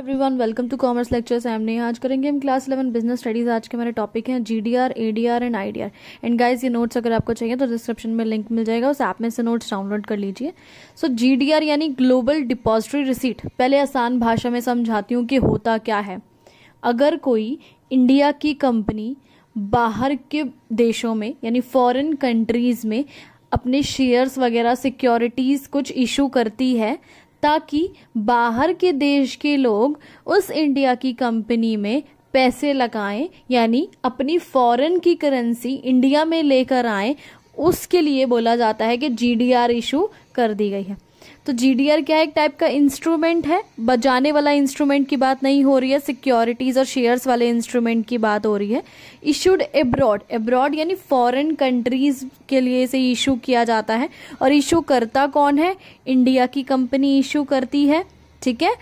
everyone welcome to commerce lecture एम ने आज करेंगे हम क्लास इलेवन बिजनेस स्टडीज़ आज के हमारे टॉपिक हैं G D R A D R and I D R and guys ये नोट्स अगर आपको चाहिए तो डिस्क्रिप्शन में लिंक मिल जाएगा उस ऐप में से नोट्स डाउनलोड कर लीजिए सो जी डी आर यानी ग्लोबल डिपॉजिटरी रिसीट पहले आसान भाषा में समझाती हूँ कि होता क्या है अगर कोई इंडिया की कंपनी बाहर के देशों में यानी फॉरेन कंट्रीज़ में अपने शेयर्स वगैरह सिक्योरिटीज़ कुछ इशू करती है ताकि बाहर के देश के लोग उस इंडिया की कंपनी में पैसे लगाएं यानी अपनी फॉरेन की करेंसी इंडिया में लेकर आएं उसके लिए बोला जाता है कि जीडीआर इशू कर दी गई है तो जी क्या एक टाइप का इंस्ट्रूमेंट है बजाने वाला इंस्ट्रूमेंट की बात नहीं हो रही है सिक्योरिटीज़ और शेयर्स वाले इंस्ट्रूमेंट की बात हो रही है इशूड एब्रॉड एब्रॉड यानी फॉरेन कंट्रीज़ के लिए इसे इशू किया जाता है और इशू करता कौन है इंडिया की कंपनी इशू करती है ठीक है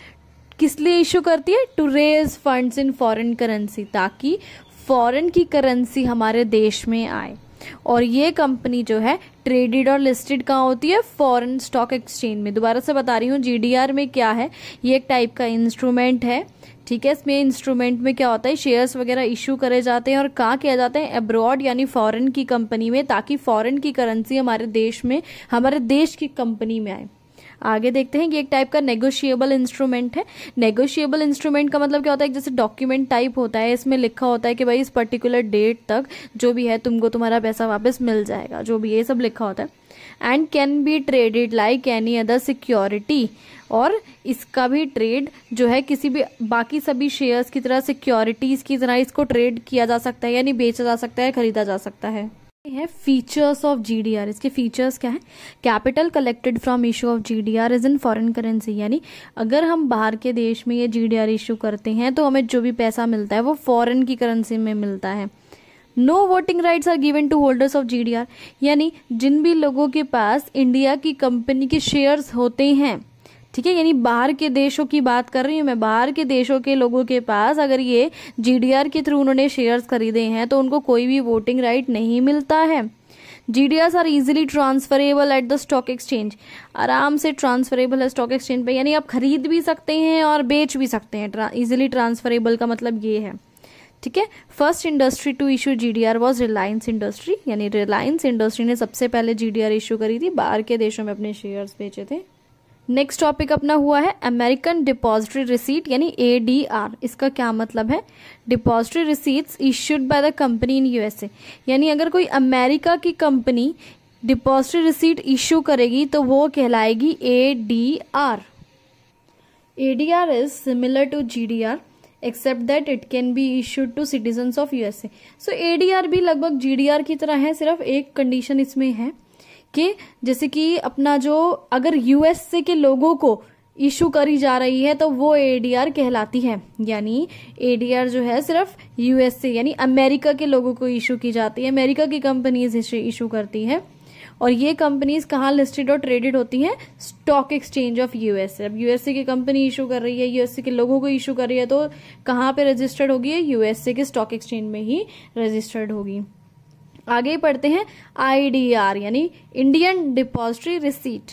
किस लिए इशू करती है to raise funds in foreign currency ताकि फॉरेन की करेंसी हमारे देश में आए और ये कंपनी जो है ट्रेडेड और लिस्टेड कहाँ होती है फॉरेन स्टॉक एक्सचेंज में दोबारा से बता रही हूँ जीडीआर में क्या है ये एक टाइप का इंस्ट्रूमेंट है ठीक है इसमें इंस्ट्रूमेंट में क्या होता है शेयर्स वगैरह इशू करे जाते हैं और कहाँ किया जाता है अब्रॉड यानी फॉरेन की कंपनी में ताकि फॉरेन की करेंसी हमारे देश में हमारे देश की कंपनी में आए आगे देखते हैं कि एक टाइप का नेगोशिएबल इंस्ट्रूमेंट है नेगोशिएबल इंस्ट्रूमेंट का मतलब क्या होता है जैसे डॉक्यूमेंट टाइप होता है इसमें लिखा होता है कि भाई इस पर्टिकुलर डेट तक जो भी है तुमको तुम्हारा पैसा वापस मिल जाएगा जो भी ये सब लिखा होता है and can be traded like any other security और इसका भी ट्रेड जो है किसी भी बाकी सभी शेयर्स की तरह सिक्योरिटीज़ की तरह इसको ट्रेड किया जा सकता है यानी बेचा जा सकता है खरीदा जा सकता है है फीचर्स ऑफ जीडीआर इसके फीचर्स क्या है capital collected from issue of GDR is in foreign currency यानी अगर हम बाहर के देश में ये जीडीआर इशू करते हैं तो हमें जो भी पैसा मिलता है वो फॉरेन की करेंसी में मिलता है no voting rights are given to holders of GDR यानी जिन भी लोगों के पास इंडिया की कंपनी के शेयर्स होते हैं ठीक है यानी बाहर के देशों की बात कर रही हूँ मैं बाहर के देशों के लोगों के पास अगर ये जीडीआर के थ्रू उन्होंने शेयर्स खरीदे हैं तो उनको कोई भी वोटिंग राइट नहीं मिलता है GDR are easily transferable at the stock exchange आराम से ट्रांसफरेबल है स्टॉक एक्सचेंज पे यानी आप खरीद भी सकते हैं और बेच भी सकते हैं इजिली ट्रांसफरेबल का मतलब ये है ठीक है first industry to issue GDR was Reliance industry यानी रिलायंस इंडस्ट्री ने सबसे पहले जीडीआर इशू करी थी बाहर के देशों में अपने शेयर्स बेचे थे नेक्स्ट टॉपिक अपना हुआ है अमेरिकन डिपॉजिटरी रिसीट यानी ए इसका क्या मतलब है depository receipts issued by the company in USA यानी अगर कोई अमेरिका की कंपनी डिपॉजिटरी रिसीट इश्यू करेगी तो वो कहलाएगी A D R A D R is similar to G D R except that it can be issued to citizens of USA so A D R भी लगभग जी D are की तरह है सिर्फ एक कंडीशन इसमें है कि जैसे कि अपना जो अगर यूएसए के लोगों को इशू करी जा रही है तो वो एडीआर कहलाती है यानी एडीआर जो है सिर्फ यूएसए यानी अमेरिका के लोगों को इशू की जाती है अमेरिका की कंपनीज इशू करती है और ये कंपनीज कहाँ लिस्टेड और ट्रेडेड होती हैं स्टॉक एक्सचेंज ऑफ यूएसए अब यूएसए की कंपनी इशू कर रही है यूएसए के लोगों को इशू कर रही है तो कहाँ पे रजिस्टर्ड होगी यूएसए के स्टॉक एक्सचेंज में ही रजिस्टर्ड होगी आगे पढ़ते हैं आईडीआर यानी Indian depository receipt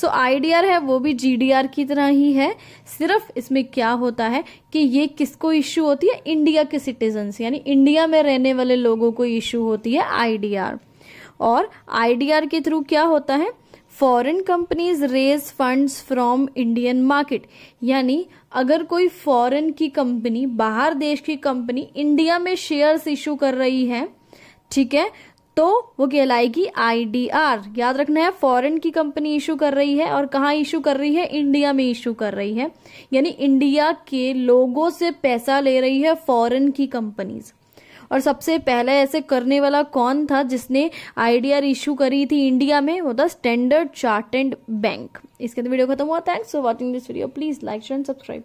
so IDR है वो भी जीडीआर की तरह ही है सिर्फ इसमें क्या होता है कि ये किसको इश्यू होती है इंडिया के सिटीजन यानी इंडिया में रहने वाले लोगों को इशू होती है आईडीआर और आईडीआर के थ्रू क्या होता है foreign companies raise funds from Indian market यानी अगर कोई फॉरेन की कंपनी बाहर देश की कंपनी इंडिया में शेयर्स इशू कर रही है ठीक है तो वो कहलाएगी आईडीआर याद रखना है फॉरेन की कंपनी इशू कर रही है और कहाँ इशू कर रही है इंडिया में इशू कर रही है यानी इंडिया के लोगों से पैसा ले रही है फॉरेन की कंपनीज और सबसे पहले ऐसे करने वाला कौन था जिसने आईडीआर इशू करी थी इंडिया में वो था स्टैंडर्ड चार्टेड बैंक इसके अंदर वीडियो खत्म हुआ thanks for watching this video please like and subscribe